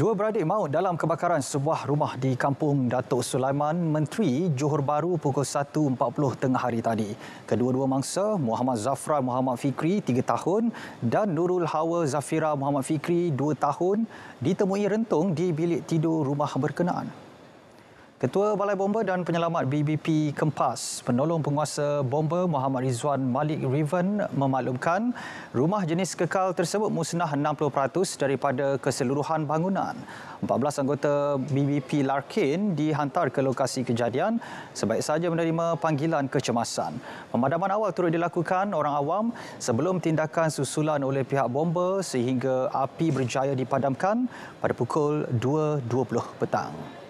Dua beradik maut dalam kebakaran sebuah rumah di kampung Datuk Sulaiman Menteri Johor Baru pukul 1.40 tengah hari tadi. Kedua-dua mangsa, Muhammad Zafra Muhammad Fikri 3 tahun dan Nurul Hawa Zafira Muhammad Fikri 2 tahun ditemui rentung di bilik tidur rumah berkenaan. Ketua Balai Bomber dan Penyelamat BBP Kempas, Penolong Penguasa Bomber Muhammad Rizwan Malik Riven memaklumkan rumah jenis kekal tersebut musnah 60% daripada keseluruhan bangunan. 14 anggota BBP Larkin dihantar ke lokasi kejadian sebaik sahaja menerima panggilan kecemasan. Pemadaman awal turut dilakukan orang awam sebelum tindakan susulan oleh pihak bomber sehingga api berjaya dipadamkan pada pukul 2.20 petang.